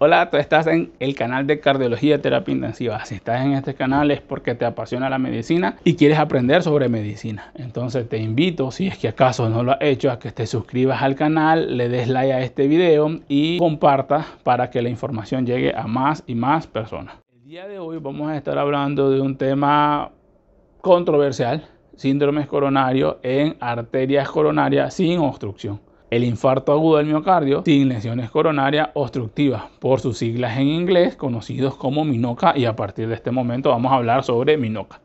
Hola, tú estás en el canal de Cardiología Terapia Intensiva. Si estás en este canal es porque te apasiona la medicina y quieres aprender sobre medicina. Entonces te invito, si es que acaso no lo has hecho, a que te suscribas al canal, le des like a este video y compartas para que la información llegue a más y más personas. El día de hoy vamos a estar hablando de un tema controversial, síndromes coronario en arterias coronarias sin obstrucción el infarto agudo del miocardio sin lesiones coronarias obstructivas, por sus siglas en inglés conocidos como MINOCA y a partir de este momento vamos a hablar sobre MINOCA.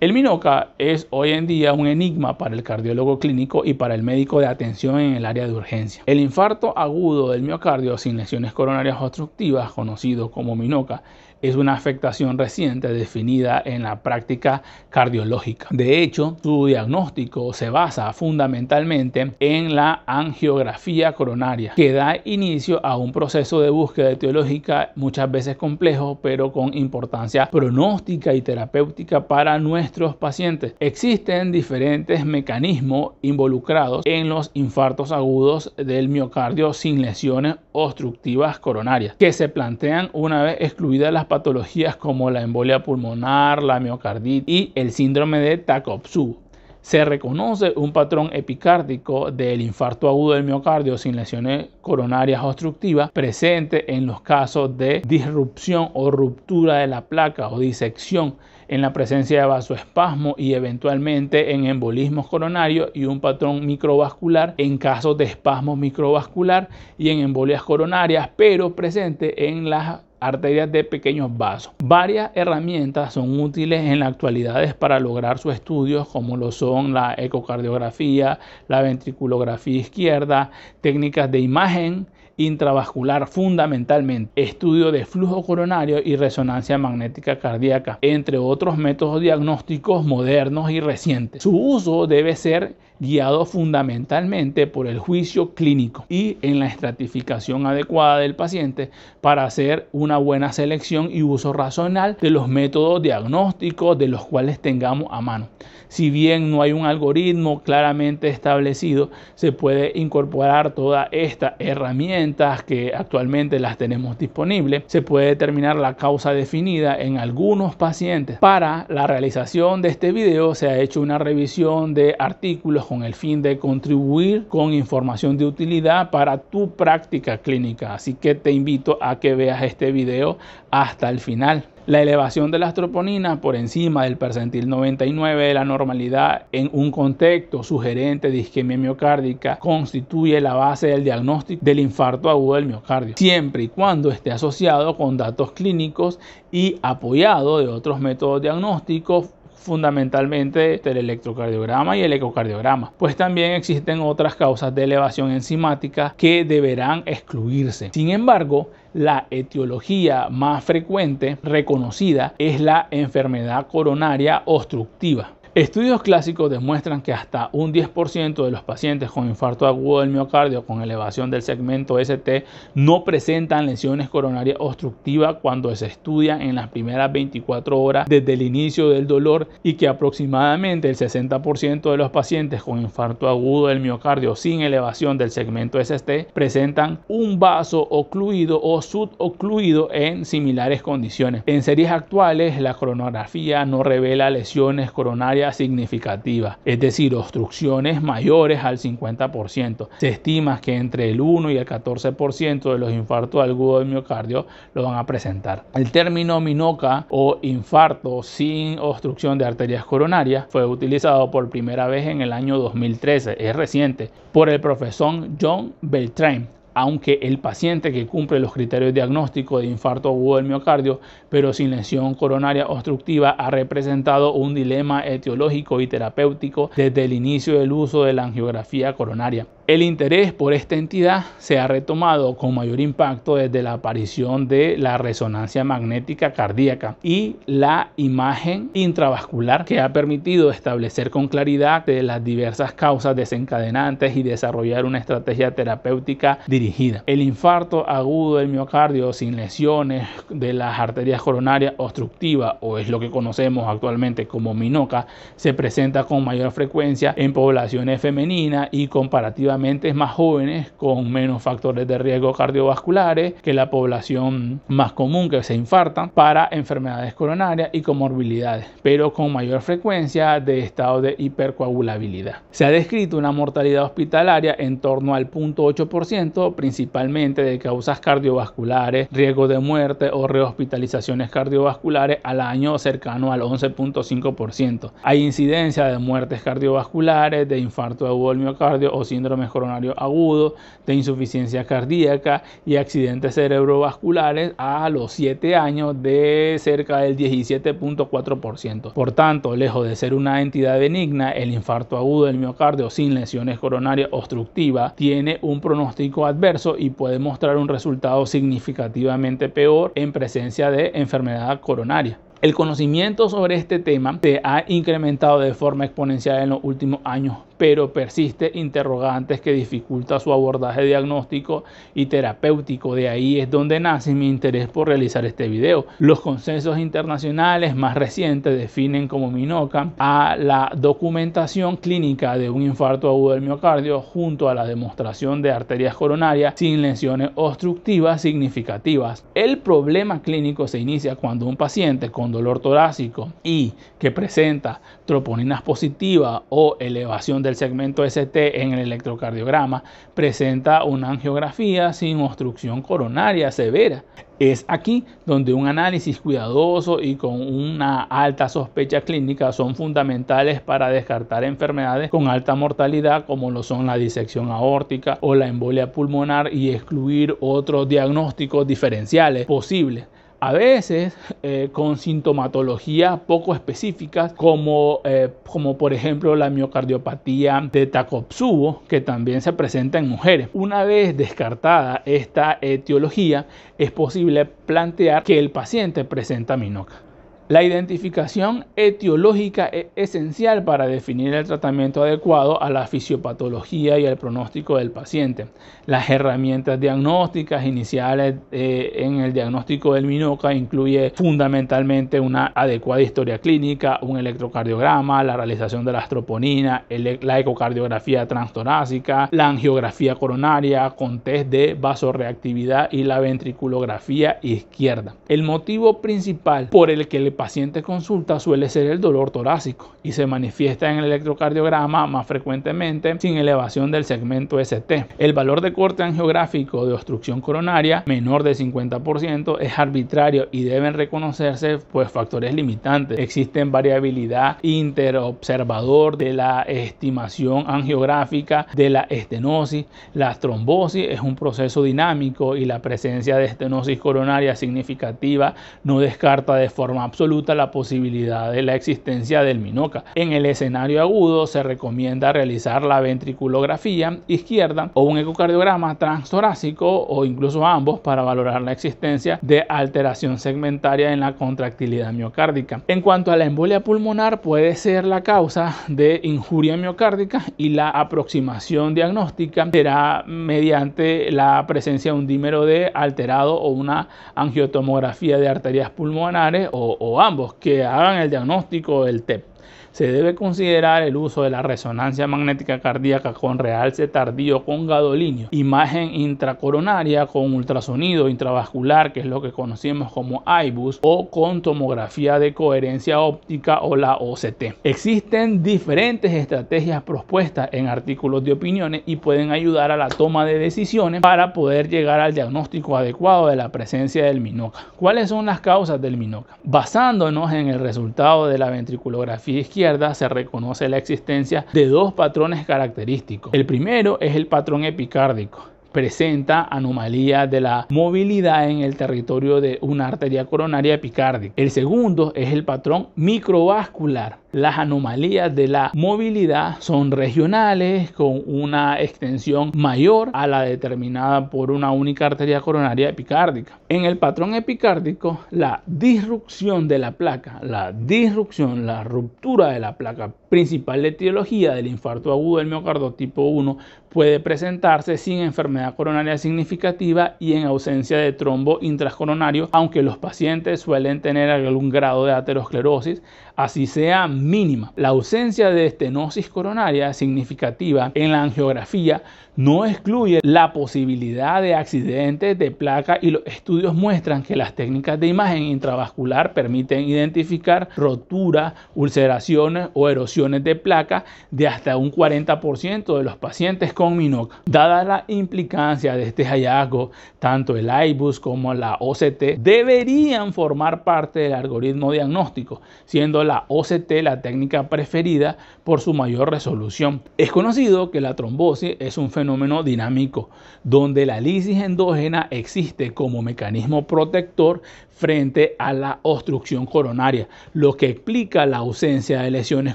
El MINOCA es hoy en día un enigma para el cardiólogo clínico y para el médico de atención en el área de urgencia. El infarto agudo del miocardio sin lesiones coronarias obstructivas, conocido como MINOCA, es una afectación reciente definida en la práctica cardiológica. De hecho, su diagnóstico se basa fundamentalmente en la angiografía coronaria, que da inicio a un proceso de búsqueda etiológica muchas veces complejo, pero con importancia pronóstica y terapéutica para nuestros pacientes. Existen diferentes mecanismos involucrados en los infartos agudos del miocardio sin lesiones obstructivas coronarias, que se plantean una vez excluidas las patologías como la embolia pulmonar, la miocarditis y el síndrome de Takotsubo. Se reconoce un patrón epicárdico del infarto agudo del miocardio sin lesiones coronarias obstructivas presente en los casos de disrupción o ruptura de la placa o disección en la presencia de vasoespasmo y eventualmente en embolismos coronarios y un patrón microvascular en casos de espasmo microvascular y en embolias coronarias, pero presente en las arterias de pequeños vasos. Varias herramientas son útiles en la actualidades para lograr sus estudios como lo son la ecocardiografía, la ventriculografía izquierda, técnicas de imagen, intravascular fundamentalmente, estudio de flujo coronario y resonancia magnética cardíaca, entre otros métodos diagnósticos modernos y recientes. Su uso debe ser guiado fundamentalmente por el juicio clínico y en la estratificación adecuada del paciente para hacer una buena selección y uso racional de los métodos diagnósticos de los cuales tengamos a mano. Si bien no hay un algoritmo claramente establecido, se puede incorporar todas estas herramientas que actualmente las tenemos disponibles. Se puede determinar la causa definida en algunos pacientes. Para la realización de este video se ha hecho una revisión de artículos con el fin de contribuir con información de utilidad para tu práctica clínica. Así que te invito a que veas este video hasta el final. La elevación de la astroponina por encima del percentil 99 de la normalidad en un contexto sugerente de isquemia miocárdica constituye la base del diagnóstico del infarto agudo del miocardio, siempre y cuando esté asociado con datos clínicos y apoyado de otros métodos diagnósticos fundamentalmente el electrocardiograma y el ecocardiograma, pues también existen otras causas de elevación enzimática que deberán excluirse. Sin embargo, la etiología más frecuente reconocida es la enfermedad coronaria obstructiva. Estudios clásicos demuestran que hasta un 10% de los pacientes con infarto agudo del miocardio con elevación del segmento ST no presentan lesiones coronarias obstructivas cuando se estudian en las primeras 24 horas desde el inicio del dolor y que aproximadamente el 60% de los pacientes con infarto agudo del miocardio sin elevación del segmento ST presentan un vaso ocluido o subocluido en similares condiciones. En series actuales, la coronografía no revela lesiones coronarias significativa, es decir, obstrucciones mayores al 50%. Se estima que entre el 1 y el 14% de los infartos agudos de miocardio lo van a presentar. El término minoca o infarto sin obstrucción de arterias coronarias fue utilizado por primera vez en el año 2013, es reciente, por el profesor John Beltrán aunque el paciente que cumple los criterios diagnósticos de infarto agudo del miocardio, pero sin lesión coronaria obstructiva, ha representado un dilema etiológico y terapéutico desde el inicio del uso de la angiografía coronaria. El interés por esta entidad se ha retomado con mayor impacto desde la aparición de la resonancia magnética cardíaca y la imagen intravascular que ha permitido establecer con claridad de las diversas causas desencadenantes y desarrollar una estrategia terapéutica dirigida. El infarto agudo del miocardio sin lesiones de las arterias coronarias obstructivas o es lo que conocemos actualmente como minoca se presenta con mayor frecuencia en poblaciones femeninas y comparativamente es más jóvenes con menos factores de riesgo cardiovasculares que la población más común que se infartan para enfermedades coronarias y comorbilidades, pero con mayor frecuencia de estado de hipercoagulabilidad. Se ha descrito una mortalidad hospitalaria en torno al 0.8%, principalmente de causas cardiovasculares, riesgo de muerte o rehospitalizaciones cardiovasculares al año cercano al 11.5%. Hay incidencia de muertes cardiovasculares, de infarto de miocardio o síndrome Coronario agudo, de insuficiencia cardíaca y accidentes cerebrovasculares a los 7 años de cerca del 17.4%. Por tanto, lejos de ser una entidad benigna, el infarto agudo del miocardio sin lesiones coronarias obstructivas tiene un pronóstico adverso y puede mostrar un resultado significativamente peor en presencia de enfermedad coronaria. El conocimiento sobre este tema se ha incrementado de forma exponencial en los últimos años pero persiste interrogantes que dificulta su abordaje diagnóstico y terapéutico. De ahí es donde nace mi interés por realizar este video. Los consensos internacionales más recientes definen como minoca a la documentación clínica de un infarto agudo del miocardio junto a la demostración de arterias coronarias sin lesiones obstructivas significativas. El problema clínico se inicia cuando un paciente con dolor torácico y que presenta troponinas positivas o elevación del segmento ST en el electrocardiograma presenta una angiografía sin obstrucción coronaria severa. Es aquí donde un análisis cuidadoso y con una alta sospecha clínica son fundamentales para descartar enfermedades con alta mortalidad como lo son la disección aórtica o la embolia pulmonar y excluir otros diagnósticos diferenciales posibles a veces eh, con sintomatología poco específicas, eh, como, por ejemplo la miocardiopatía de Takotsubo, que también se presenta en mujeres. Una vez descartada esta etiología, es posible plantear que el paciente presenta minoca. La identificación etiológica es esencial para definir el tratamiento adecuado a la fisiopatología y al pronóstico del paciente. Las herramientas diagnósticas iniciales eh, en el diagnóstico del minoca incluye fundamentalmente una adecuada historia clínica, un electrocardiograma, la realización de la astroponina, la ecocardiografía transtorácica, la angiografía coronaria con test de vasoreactividad y la ventriculografía izquierda. El motivo principal por el que el paciente consulta suele ser el dolor torácico y se manifiesta en el electrocardiograma más frecuentemente sin elevación del segmento ST. El valor de corte angiográfico de obstrucción coronaria menor de 50% es arbitrario y deben reconocerse pues factores limitantes. Existen variabilidad interobservador de la estimación angiográfica de la estenosis. La trombosis es un proceso dinámico y la presencia de estenosis coronaria significativa no descarta de forma absoluta la posibilidad de la existencia del minoca. En el escenario agudo se recomienda realizar la ventriculografía izquierda o un ecocardiograma transtorácico o incluso ambos para valorar la existencia de alteración segmentaria en la contractilidad miocárdica. En cuanto a la embolia pulmonar puede ser la causa de injuria miocárdica y la aproximación diagnóstica será mediante la presencia de un dímero de alterado o una angiotomografía de arterias pulmonares o ambos que hagan el diagnóstico del TEP se debe considerar el uso de la resonancia magnética cardíaca con realce tardío con gadolinio, imagen intracoronaria con ultrasonido intravascular, que es lo que conocemos como IBUS, o con tomografía de coherencia óptica o la OCT. Existen diferentes estrategias propuestas en artículos de opiniones y pueden ayudar a la toma de decisiones para poder llegar al diagnóstico adecuado de la presencia del minoca. ¿Cuáles son las causas del minoca? Basándonos en el resultado de la ventriculografía izquierda, se reconoce la existencia de dos patrones característicos. El primero es el patrón epicárdico, presenta anomalía de la movilidad en el territorio de una arteria coronaria epicárdica. El segundo es el patrón microvascular, las anomalías de la movilidad son regionales con una extensión mayor a la determinada por una única arteria coronaria epicárdica. En el patrón epicárdico, la disrupción de la placa, la disrupción, la ruptura de la placa principal de etiología del infarto agudo del miocardio tipo 1 puede presentarse sin enfermedad coronaria significativa y en ausencia de trombo intracoronario, aunque los pacientes suelen tener algún grado de aterosclerosis, así sea mínima. La ausencia de estenosis coronaria significativa en la angiografía no excluye la posibilidad de accidentes de placa y los estudios muestran que las técnicas de imagen intravascular permiten identificar roturas, ulceraciones o erosiones de placa de hasta un 40% de los pacientes con MINOC. Dada la implicancia de este hallazgo, tanto el IBUS como la OCT deberían formar parte del algoritmo diagnóstico, siendo la OCT la técnica preferida por su mayor resolución. Es conocido que la trombosis es un fenómeno fenómeno dinámico, donde la lisis endógena existe como mecanismo protector frente a la obstrucción coronaria, lo que explica la ausencia de lesiones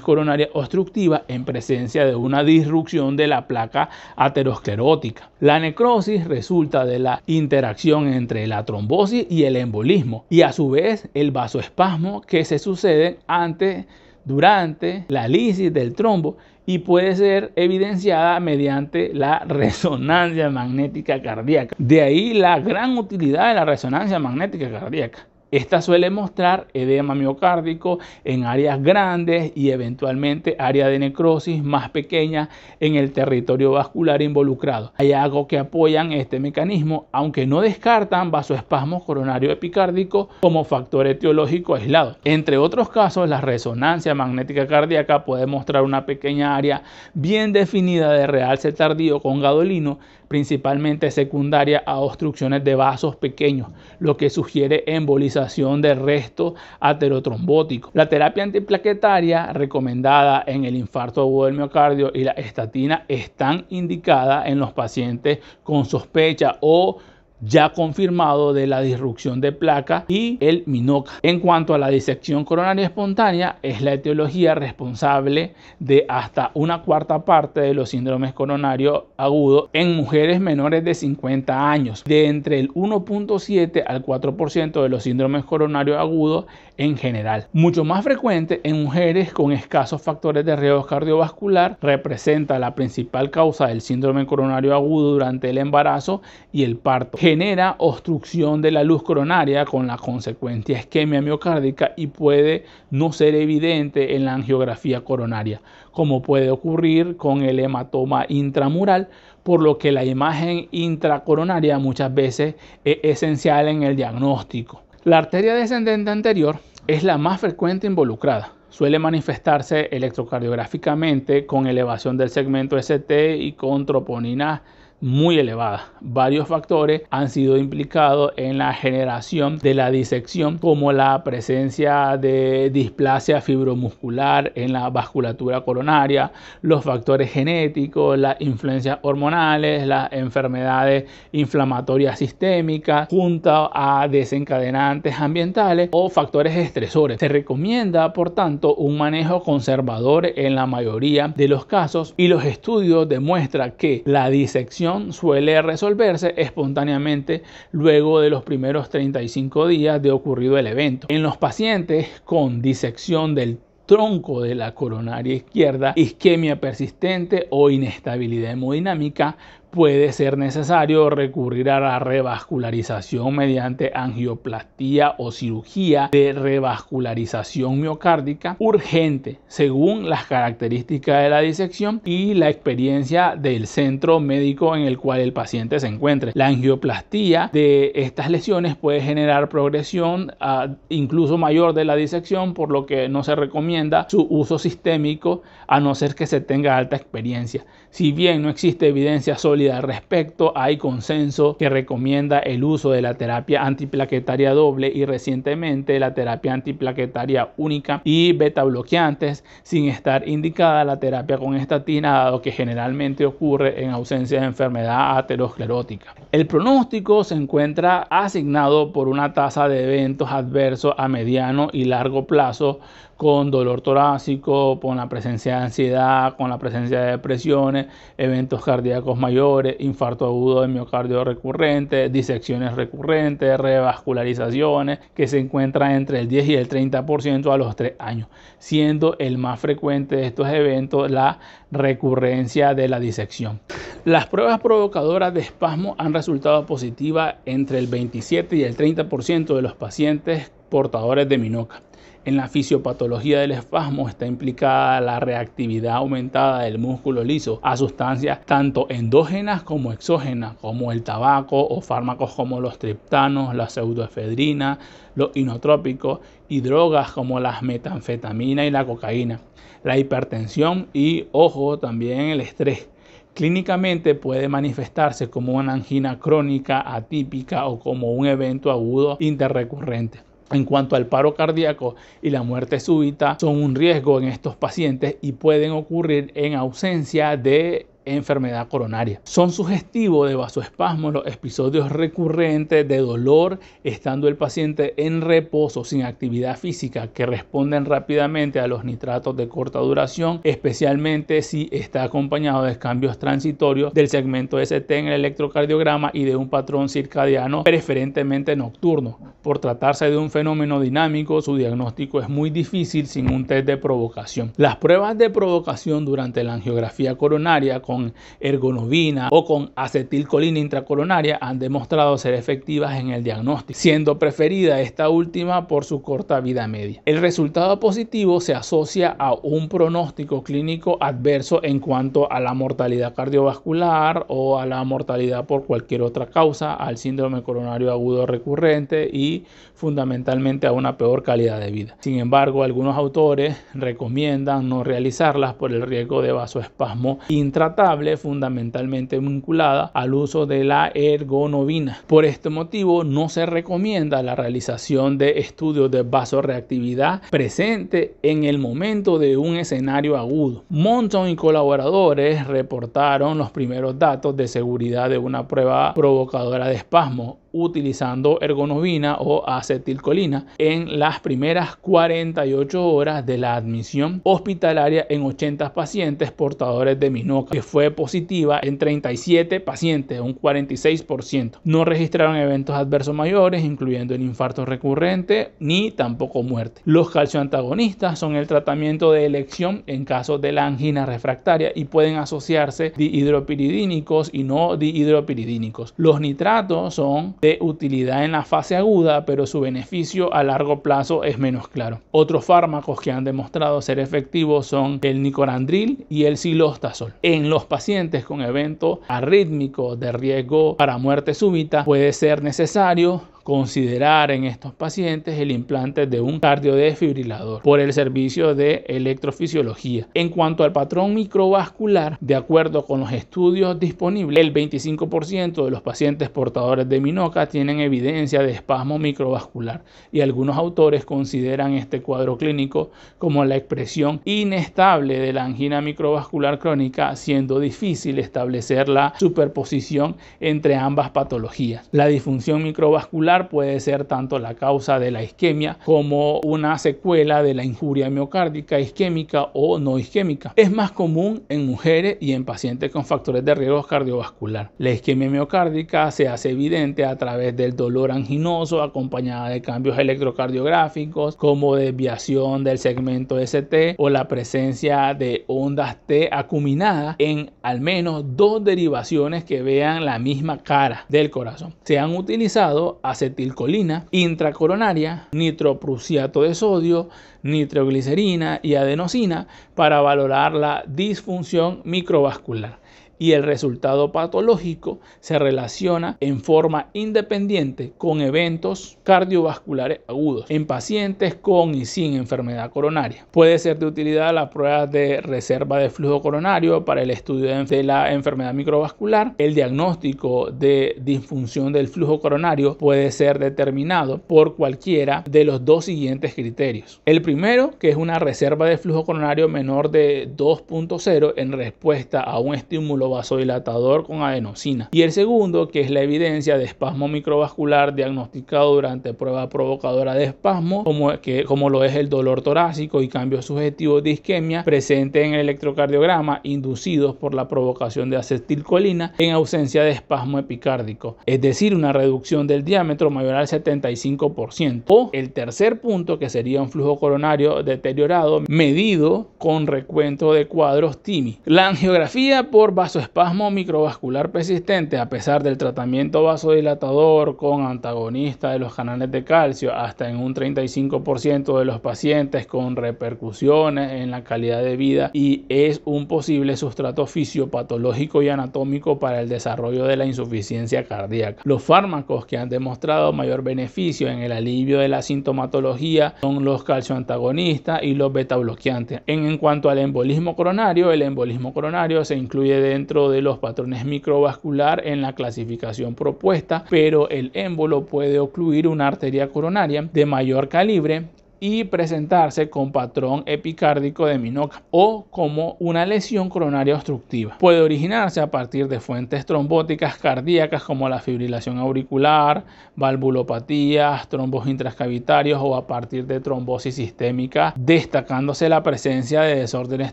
coronarias obstructivas en presencia de una disrupción de la placa aterosclerótica. La necrosis resulta de la interacción entre la trombosis y el embolismo y a su vez el vasoespasmo que se sucede antes durante la lisis del trombo y puede ser evidenciada mediante la resonancia magnética cardíaca. De ahí la gran utilidad de la resonancia magnética cardíaca. Esta suele mostrar edema miocárdico en áreas grandes y eventualmente área de necrosis más pequeña en el territorio vascular involucrado. Hay algo que apoyan este mecanismo, aunque no descartan vasoespasmos coronario epicárdico como factor etiológico aislado. Entre otros casos, la resonancia magnética cardíaca puede mostrar una pequeña área bien definida de realce tardío con gadolino principalmente secundaria a obstrucciones de vasos pequeños, lo que sugiere embolización de resto aterotrombótico. La terapia antiplaquetaria recomendada en el infarto agudo del miocardio y la estatina están indicadas en los pacientes con sospecha o ya confirmado de la disrupción de placa y el minoca. En cuanto a la disección coronaria espontánea, es la etiología responsable de hasta una cuarta parte de los síndromes coronarios agudos en mujeres menores de 50 años, de entre el 1.7 al 4% de los síndromes coronarios agudos en general. Mucho más frecuente en mujeres con escasos factores de riesgo cardiovascular, representa la principal causa del síndrome coronario agudo durante el embarazo y el parto genera obstrucción de la luz coronaria con la consecuente isquemia miocárdica y puede no ser evidente en la angiografía coronaria, como puede ocurrir con el hematoma intramural, por lo que la imagen intracoronaria muchas veces es esencial en el diagnóstico. La arteria descendente anterior es la más frecuente involucrada. Suele manifestarse electrocardiográficamente con elevación del segmento ST y con troponina muy elevada. Varios factores han sido implicados en la generación de la disección, como la presencia de displasia fibromuscular en la vasculatura coronaria, los factores genéticos, las influencias hormonales, las enfermedades inflamatorias sistémicas, junto a desencadenantes ambientales o factores estresores. Se recomienda, por tanto, un manejo conservador en la mayoría de los casos y los estudios demuestran que la disección suele resolverse espontáneamente luego de los primeros 35 días de ocurrido el evento. En los pacientes con disección del tronco de la coronaria izquierda, isquemia persistente o inestabilidad hemodinámica, puede ser necesario recurrir a la revascularización mediante angioplastía o cirugía de revascularización miocárdica urgente según las características de la disección y la experiencia del centro médico en el cual el paciente se encuentre. La angioplastía de estas lesiones puede generar progresión ah, incluso mayor de la disección por lo que no se recomienda su uso sistémico a no ser que se tenga alta experiencia. Si bien no existe evidencia sólida al respecto, hay consenso que recomienda el uso de la terapia antiplaquetaria doble y recientemente la terapia antiplaquetaria única y beta bloqueantes sin estar indicada la terapia con estatina dado que generalmente ocurre en ausencia de enfermedad aterosclerótica. El pronóstico se encuentra asignado por una tasa de eventos adversos a mediano y largo plazo con dolor torácico, con la presencia de ansiedad, con la presencia de depresiones, eventos cardíacos mayores, infarto agudo de miocardio recurrente, disecciones recurrentes, revascularizaciones, que se encuentran entre el 10 y el 30% a los 3 años, siendo el más frecuente de estos eventos la recurrencia de la disección. Las pruebas provocadoras de espasmo han resultado positivas entre el 27 y el 30% de los pacientes portadores de minoca. En la fisiopatología del espasmo está implicada la reactividad aumentada del músculo liso a sustancias tanto endógenas como exógenas, como el tabaco o fármacos como los triptanos, la pseudoefedrina, los inotrópicos y drogas como las metanfetamina y la cocaína, la hipertensión y, ojo, también el estrés. Clínicamente puede manifestarse como una angina crónica atípica o como un evento agudo interrecurrente. En cuanto al paro cardíaco y la muerte súbita, son un riesgo en estos pacientes y pueden ocurrir en ausencia de enfermedad coronaria. Son sugestivos de vasoespasmo los episodios recurrentes de dolor estando el paciente en reposo sin actividad física que responden rápidamente a los nitratos de corta duración, especialmente si está acompañado de cambios transitorios del segmento ST en el electrocardiograma y de un patrón circadiano preferentemente nocturno. Por tratarse de un fenómeno dinámico, su diagnóstico es muy difícil sin un test de provocación. Las pruebas de provocación durante la angiografía coronaria con ergonovina o con acetilcolina intracolonaria han demostrado ser efectivas en el diagnóstico, siendo preferida esta última por su corta vida media. El resultado positivo se asocia a un pronóstico clínico adverso en cuanto a la mortalidad cardiovascular o a la mortalidad por cualquier otra causa, al síndrome coronario agudo recurrente y fundamentalmente a una peor calidad de vida. Sin embargo, algunos autores recomiendan no realizarlas por el riesgo de vasoespasmo intratable, fundamentalmente vinculada al uso de la ergonovina. Por este motivo, no se recomienda la realización de estudios de vasoreactividad presente en el momento de un escenario agudo. Monson y colaboradores reportaron los primeros datos de seguridad de una prueba provocadora de espasmo utilizando ergonovina o acetilcolina en las primeras 48 horas de la admisión hospitalaria en 80 pacientes portadores de minoca, que fue positiva en 37 pacientes, un 46%. No registraron eventos adversos mayores, incluyendo el infarto recurrente ni tampoco muerte. Los calcioantagonistas son el tratamiento de elección en caso de la angina refractaria y pueden asociarse dihidropiridínicos y no dihidropiridínicos. Los nitratos son de utilidad en la fase aguda, pero su beneficio a largo plazo es menos claro. Otros fármacos que han demostrado ser efectivos son el nicorandril y el silostasol. En los pacientes con evento arrítmico de riesgo para muerte súbita puede ser necesario considerar en estos pacientes el implante de un cardiodesfibrilador por el servicio de electrofisiología. En cuanto al patrón microvascular, de acuerdo con los estudios disponibles, el 25% de los pacientes portadores de minoca tienen evidencia de espasmo microvascular y algunos autores consideran este cuadro clínico como la expresión inestable de la angina microvascular crónica, siendo difícil establecer la superposición entre ambas patologías. La disfunción microvascular puede ser tanto la causa de la isquemia como una secuela de la injuria miocárdica isquémica o no isquémica. Es más común en mujeres y en pacientes con factores de riesgo cardiovascular. La isquemia miocárdica se hace evidente a través del dolor anginoso acompañada de cambios electrocardiográficos como desviación del segmento ST o la presencia de ondas T acuminadas en al menos dos derivaciones que vean la misma cara del corazón. Se han utilizado hace acetilcolina, intracoronaria, nitroprusiato de sodio, nitroglicerina y adenosina para valorar la disfunción microvascular y el resultado patológico se relaciona en forma independiente con eventos cardiovasculares agudos en pacientes con y sin enfermedad coronaria. Puede ser de utilidad la prueba de reserva de flujo coronario para el estudio de la enfermedad microvascular. El diagnóstico de disfunción del flujo coronario puede ser determinado por cualquiera de los dos siguientes criterios. El primero, que es una reserva de flujo coronario menor de 2.0 en respuesta a un estímulo vasodilatador con adenosina. Y el segundo, que es la evidencia de espasmo microvascular diagnosticado durante prueba provocadora de espasmo, como, que, como lo es el dolor torácico y cambios subjetivos de isquemia presente en el electrocardiograma inducidos por la provocación de acetilcolina en ausencia de espasmo epicárdico, es decir, una reducción del diámetro mayor al 75%. O el tercer punto, que sería un flujo coronario deteriorado medido con recuento de cuadros TIMI. La angiografía por espasmo microvascular persistente, a pesar del tratamiento vasodilatador con antagonista de los canales de calcio, hasta en un 35% de los pacientes con repercusiones en la calidad de vida y es un posible sustrato fisiopatológico y anatómico para el desarrollo de la insuficiencia cardíaca. Los fármacos que han demostrado mayor beneficio en el alivio de la sintomatología son los calcio calcioantagonistas y los betabloqueantes. En, en cuanto al embolismo coronario, el embolismo coronario se incluye dentro dentro de los patrones microvascular en la clasificación propuesta, pero el émbolo puede ocluir una arteria coronaria de mayor calibre y presentarse con patrón epicárdico de minoca o como una lesión coronaria obstructiva. Puede originarse a partir de fuentes trombóticas cardíacas como la fibrilación auricular, valvulopatías, trombos intracavitarios o a partir de trombosis sistémica, destacándose la presencia de desórdenes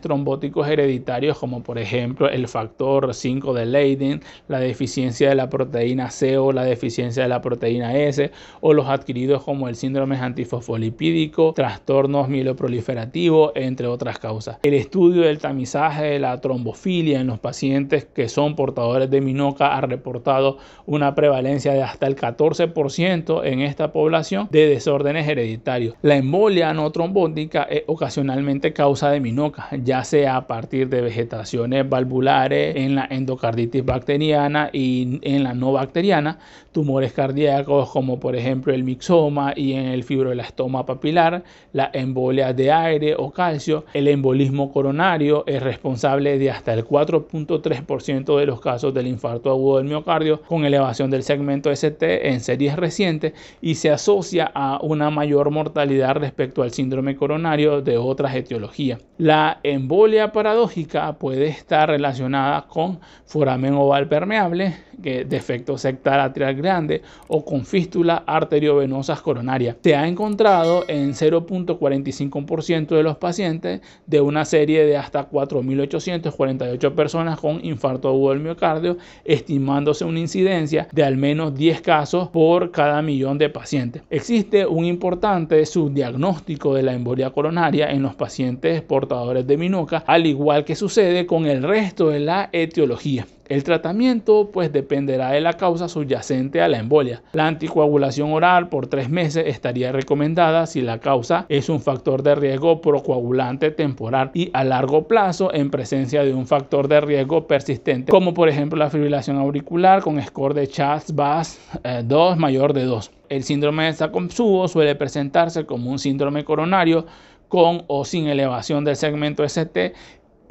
trombóticos hereditarios como por ejemplo el factor 5 de Leiden, la deficiencia de la proteína C o la deficiencia de la proteína S o los adquiridos como el síndrome antifosfolipídico trastornos mieloproliferativos, entre otras causas. El estudio del tamizaje de la trombofilia en los pacientes que son portadores de minoca ha reportado una prevalencia de hasta el 14% en esta población de desórdenes hereditarios. La embolia no trombótica es ocasionalmente causa de minoca, ya sea a partir de vegetaciones valvulares, en la endocarditis bacteriana y en la no bacteriana, tumores cardíacos como por ejemplo el mixoma y en el fibroelastoma papilar la embolia de aire o calcio, el embolismo coronario es responsable de hasta el 4.3% de los casos del infarto agudo del miocardio con elevación del segmento ST en series recientes y se asocia a una mayor mortalidad respecto al síndrome coronario de otras etiologías. La embolia paradójica puede estar relacionada con foramen oval permeable, que defecto sectar atrial grande o con fístula arteriovenosas coronaria Se ha encontrado en 0.45% de los pacientes de una serie de hasta 4.848 personas con infarto agudo del miocardio, estimándose una incidencia de al menos 10 casos por cada millón de pacientes. Existe un importante subdiagnóstico de la embolia coronaria en los pacientes portadores de minuca, al igual que sucede con el resto de la etiología. El tratamiento pues dependerá de la causa subyacente a la embolia. La anticoagulación oral por tres meses estaría recomendada si la causa es un factor de riesgo procoagulante temporal y a largo plazo en presencia de un factor de riesgo persistente como por ejemplo la fibrilación auricular con score de Chas-Bas-2 eh, mayor de 2. El síndrome de sakon suele presentarse como un síndrome coronario con o sin elevación del segmento ST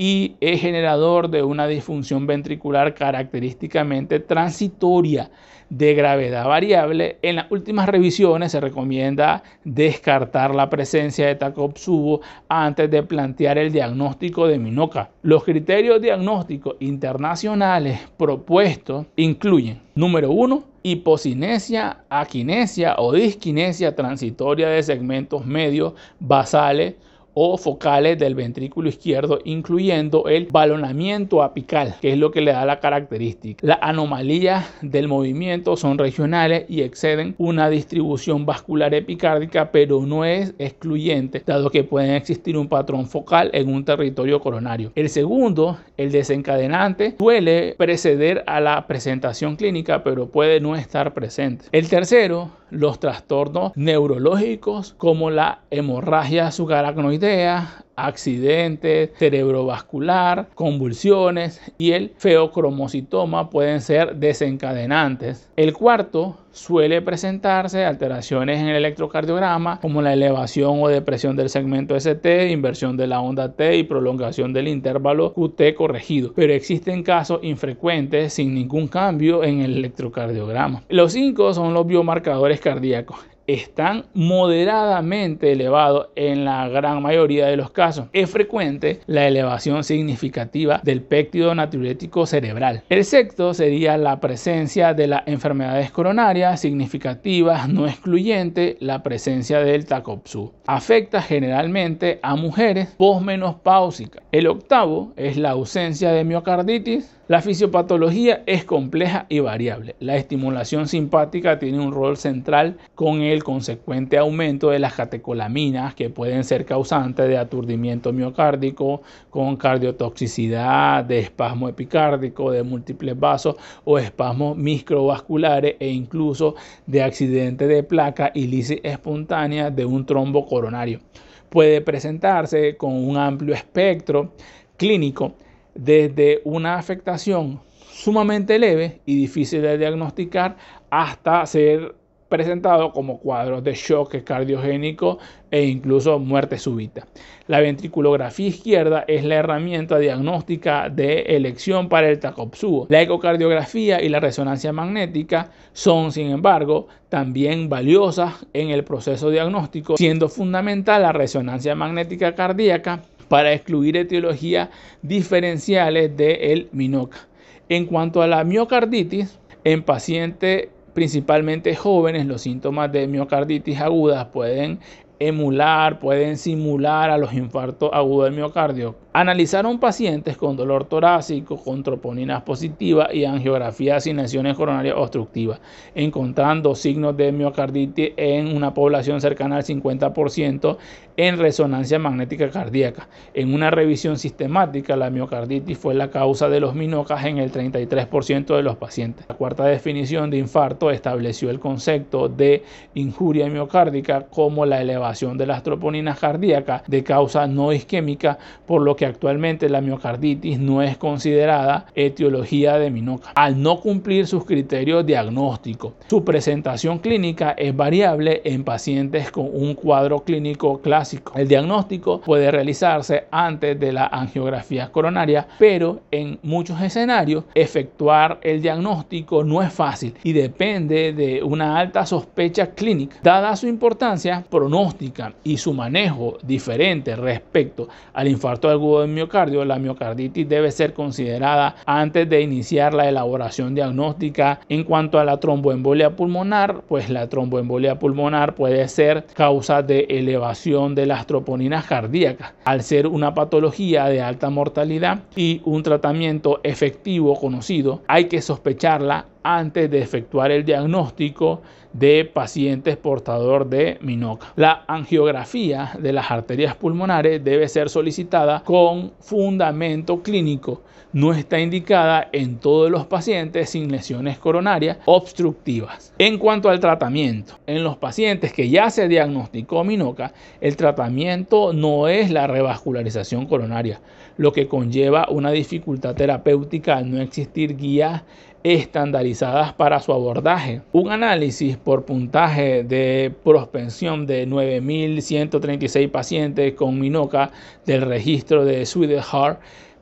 y es generador de una disfunción ventricular característicamente transitoria de gravedad variable. En las últimas revisiones se recomienda descartar la presencia de Takotsubo antes de plantear el diagnóstico de Minoca. Los criterios diagnósticos internacionales propuestos incluyen, número uno, hipocinesia, aquinesia o disquinesia transitoria de segmentos medios basales o focales del ventrículo izquierdo, incluyendo el balonamiento apical, que es lo que le da la característica. Las anomalías del movimiento son regionales y exceden una distribución vascular epicárdica, pero no es excluyente, dado que pueden existir un patrón focal en un territorio coronario. El segundo, el desencadenante, suele preceder a la presentación clínica, pero puede no estar presente. El tercero, los trastornos neurológicos como la hemorragia subaracnoidea accidente accidentes cerebrovascular, convulsiones y el feocromocitoma pueden ser desencadenantes. El cuarto suele presentarse alteraciones en el electrocardiograma como la elevación o depresión del segmento ST, inversión de la onda T y prolongación del intervalo QT corregido, pero existen casos infrecuentes sin ningún cambio en el electrocardiograma. Los cinco son los biomarcadores cardíacos están moderadamente elevados en la gran mayoría de los casos. Es frecuente la elevación significativa del péptido natriurético cerebral. El sexto sería la presencia de las enfermedades coronarias significativas no excluyente la presencia del tacopsu Afecta generalmente a mujeres posmenopáusicas. El octavo es la ausencia de miocarditis la fisiopatología es compleja y variable. La estimulación simpática tiene un rol central con el consecuente aumento de las catecolaminas que pueden ser causantes de aturdimiento miocárdico, con cardiotoxicidad, de espasmo epicárdico, de múltiples vasos o espasmos microvasculares e incluso de accidente de placa y lisis espontánea de un trombo coronario. Puede presentarse con un amplio espectro clínico desde una afectación sumamente leve y difícil de diagnosticar hasta ser presentado como cuadros de shock cardiogénico e incluso muerte súbita. La ventriculografía izquierda es la herramienta diagnóstica de elección para el tacopsúo. La ecocardiografía y la resonancia magnética son, sin embargo, también valiosas en el proceso diagnóstico, siendo fundamental la resonancia magnética cardíaca para excluir etiologías diferenciales del minoca. En cuanto a la miocarditis, en pacientes principalmente jóvenes, los síntomas de miocarditis agudas pueden emular, pueden simular a los infartos agudos de miocardio Analizaron pacientes con dolor torácico, con troponinas positivas y angiografía sin lesiones coronarias obstructivas, encontrando signos de miocarditis en una población cercana al 50% en resonancia magnética cardíaca. En una revisión sistemática, la miocarditis fue la causa de los minocas en el 33% de los pacientes. La cuarta definición de infarto estableció el concepto de injuria miocárdica como la elevación de las troponinas cardíacas de causa no isquémica, por lo que actualmente la miocarditis no es considerada etiología de minoca, al no cumplir sus criterios diagnósticos. Su presentación clínica es variable en pacientes con un cuadro clínico clásico. El diagnóstico puede realizarse antes de la angiografía coronaria, pero en muchos escenarios efectuar el diagnóstico no es fácil y depende de una alta sospecha clínica, dada su importancia pronóstica y su manejo diferente respecto al infarto agudo de miocardio, la miocarditis debe ser considerada antes de iniciar la elaboración diagnóstica. En cuanto a la tromboembolia pulmonar, pues la tromboembolia pulmonar puede ser causa de elevación de las troponinas cardíacas. Al ser una patología de alta mortalidad y un tratamiento efectivo conocido, hay que sospecharla antes de efectuar el diagnóstico de pacientes portador de minoca. La angiografía de las arterias pulmonares debe ser solicitada con fundamento clínico. No está indicada en todos los pacientes sin lesiones coronarias obstructivas. En cuanto al tratamiento, en los pacientes que ya se diagnosticó MINOCA, el tratamiento no es la revascularización coronaria, lo que conlleva una dificultad terapéutica al no existir guía estandarizadas para su abordaje. Un análisis por puntaje de prospensión de 9.136 pacientes con minoca del registro de Heart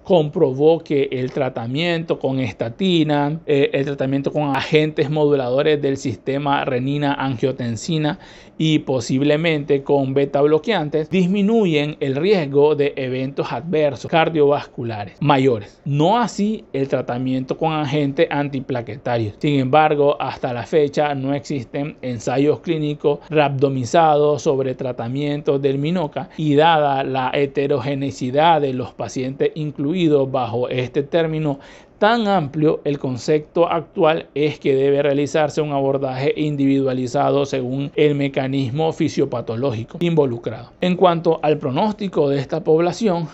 comprobó que el tratamiento con estatina, eh, el tratamiento con agentes moduladores del sistema renina-angiotensina y posiblemente con beta bloqueantes disminuyen el riesgo de eventos adversos cardiovasculares mayores. No así el tratamiento con agentes antiplaquetarios. Sin embargo, hasta la fecha no existen ensayos clínicos randomizados sobre tratamientos del minoca y dada la heterogeneidad de los pacientes incluidos bajo este término tan amplio, el concepto actual es que debe realizarse un abordaje individualizado según el mecanismo fisiopatológico involucrado. En cuanto al pronóstico de esta población,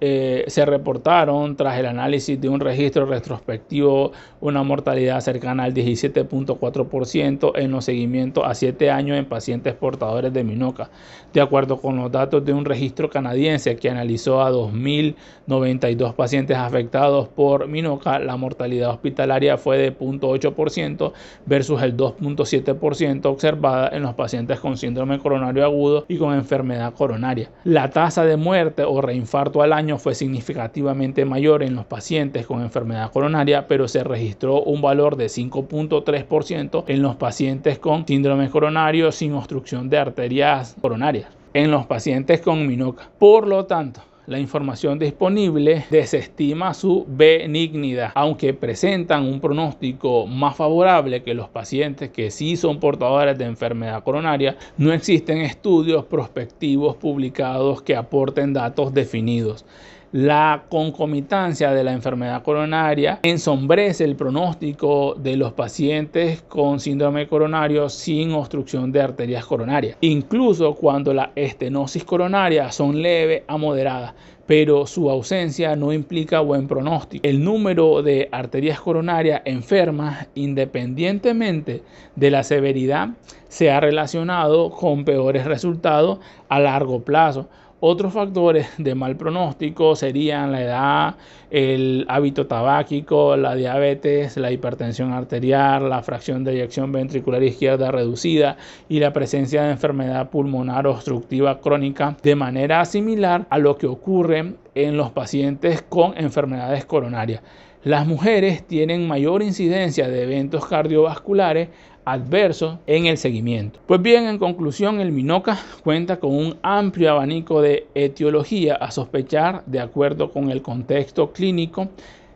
eh, se reportaron tras el análisis de un registro retrospectivo una mortalidad cercana al 17.4% en los seguimientos a 7 años en pacientes portadores de minoca, de acuerdo con los datos de un registro canadiense que analizó a 2.092 pacientes afectados por minoca, la mortalidad hospitalaria fue de 0.8% versus el 2.7% observada en los pacientes con síndrome coronario agudo y con enfermedad coronaria. La tasa de muerte o reinfarto al año año fue significativamente mayor en los pacientes con enfermedad coronaria, pero se registró un valor de 5.3% en los pacientes con síndrome coronario sin obstrucción de arterias coronarias, en los pacientes con minoca. Por lo tanto, la información disponible desestima su benignidad, aunque presentan un pronóstico más favorable que los pacientes que sí son portadores de enfermedad coronaria, no existen estudios prospectivos publicados que aporten datos definidos. La concomitancia de la enfermedad coronaria ensombrece el pronóstico de los pacientes con síndrome coronario sin obstrucción de arterias coronarias, incluso cuando la estenosis coronaria son leve a moderada pero su ausencia no implica buen pronóstico. El número de arterias coronarias enfermas, independientemente de la severidad, se ha relacionado con peores resultados a largo plazo otros factores de mal pronóstico serían la edad, el hábito tabáquico, la diabetes, la hipertensión arterial, la fracción de eyección ventricular izquierda reducida y la presencia de enfermedad pulmonar obstructiva crónica de manera similar a lo que ocurre en los pacientes con enfermedades coronarias. Las mujeres tienen mayor incidencia de eventos cardiovasculares adverso en el seguimiento. Pues bien, en conclusión, el Minoca cuenta con un amplio abanico de etiología a sospechar de acuerdo con el contexto clínico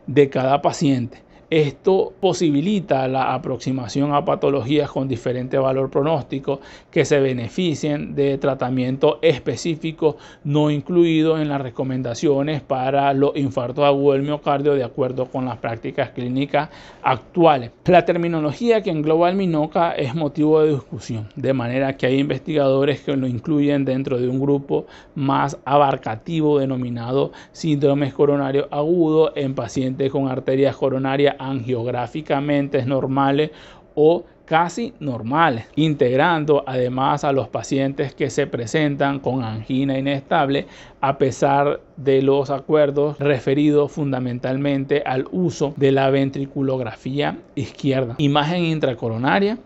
de cada paciente esto posibilita la aproximación a patologías con diferente valor pronóstico que se beneficien de tratamiento específico no incluido en las recomendaciones para los infartos agudos del miocardio de acuerdo con las prácticas clínicas actuales. La terminología que engloba el MINOCA es motivo de discusión, de manera que hay investigadores que lo incluyen dentro de un grupo más abarcativo denominado síndromes coronario agudo en pacientes con arterias coronarias angiográficamente normales o casi normales, integrando además a los pacientes que se presentan con angina inestable a pesar de los acuerdos referidos fundamentalmente al uso de la ventriculografía izquierda, imagen intracoronaria,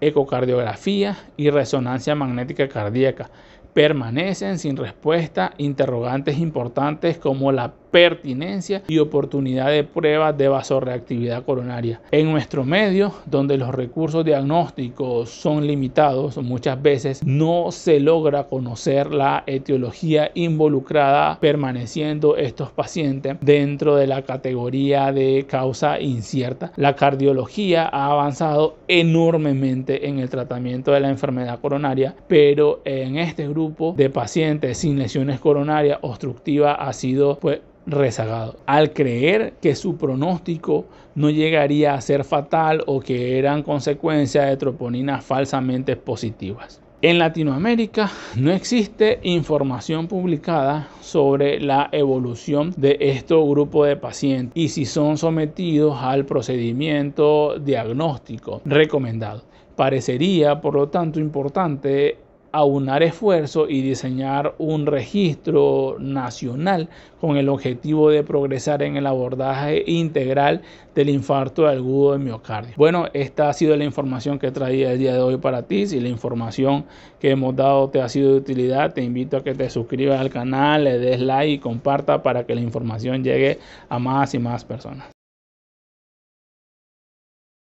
ecocardiografía y resonancia magnética cardíaca. Permanecen sin respuesta interrogantes importantes como la pertinencia y oportunidad de pruebas de vasorreactividad coronaria. En nuestro medio, donde los recursos diagnósticos son limitados, muchas veces no se logra conocer la etiología involucrada permaneciendo estos pacientes dentro de la categoría de causa incierta. La cardiología ha avanzado enormemente en el tratamiento de la enfermedad coronaria, pero en este grupo de pacientes sin lesiones coronarias obstructivas ha sido pues, rezagado. Al creer que su pronóstico no llegaría a ser fatal o que eran consecuencia de troponinas falsamente positivas. En Latinoamérica no existe información publicada sobre la evolución de este grupo de pacientes y si son sometidos al procedimiento diagnóstico recomendado. Parecería, por lo tanto, importante aunar esfuerzo y diseñar un registro nacional con el objetivo de progresar en el abordaje integral del infarto agudo de miocardio. Bueno, esta ha sido la información que traía el día de hoy para ti. Si la información que hemos dado te ha sido de utilidad, te invito a que te suscribas al canal, le des like y comparta para que la información llegue a más y más personas.